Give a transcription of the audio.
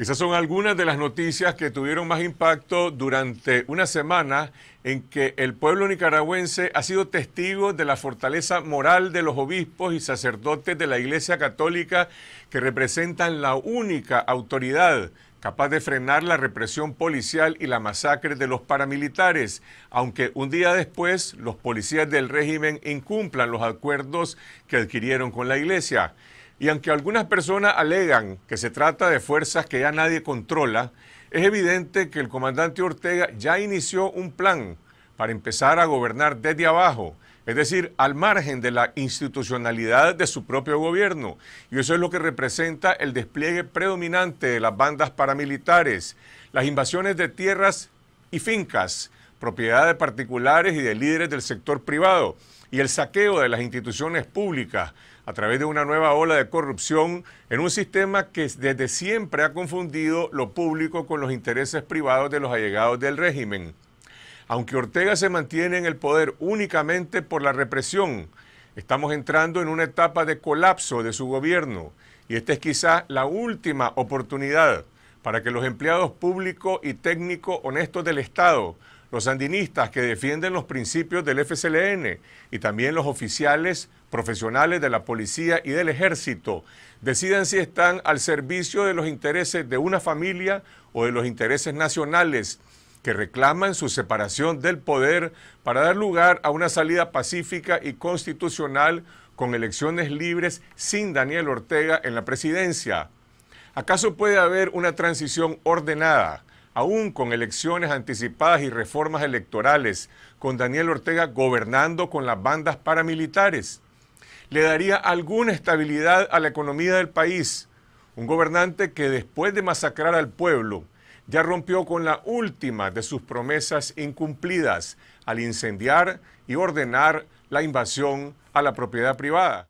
Esas son algunas de las noticias que tuvieron más impacto durante una semana en que el pueblo nicaragüense ha sido testigo de la fortaleza moral de los obispos y sacerdotes de la Iglesia Católica que representan la única autoridad capaz de frenar la represión policial y la masacre de los paramilitares, aunque un día después los policías del régimen incumplan los acuerdos que adquirieron con la Iglesia. Y aunque algunas personas alegan que se trata de fuerzas que ya nadie controla, es evidente que el comandante Ortega ya inició un plan para empezar a gobernar desde abajo, es decir, al margen de la institucionalidad de su propio gobierno. Y eso es lo que representa el despliegue predominante de las bandas paramilitares, las invasiones de tierras y fincas, propiedad de particulares y de líderes del sector privado, y el saqueo de las instituciones públicas a través de una nueva ola de corrupción en un sistema que desde siempre ha confundido lo público con los intereses privados de los allegados del régimen. Aunque Ortega se mantiene en el poder únicamente por la represión, estamos entrando en una etapa de colapso de su gobierno y esta es quizá la última oportunidad para que los empleados públicos y técnicos honestos del Estado los sandinistas que defienden los principios del FCLN y también los oficiales profesionales de la policía y del ejército decidan si están al servicio de los intereses de una familia o de los intereses nacionales que reclaman su separación del poder para dar lugar a una salida pacífica y constitucional con elecciones libres sin Daniel Ortega en la presidencia. ¿Acaso puede haber una transición ordenada aún con elecciones anticipadas y reformas electorales, con Daniel Ortega gobernando con las bandas paramilitares. Le daría alguna estabilidad a la economía del país. Un gobernante que después de masacrar al pueblo, ya rompió con la última de sus promesas incumplidas al incendiar y ordenar la invasión a la propiedad privada.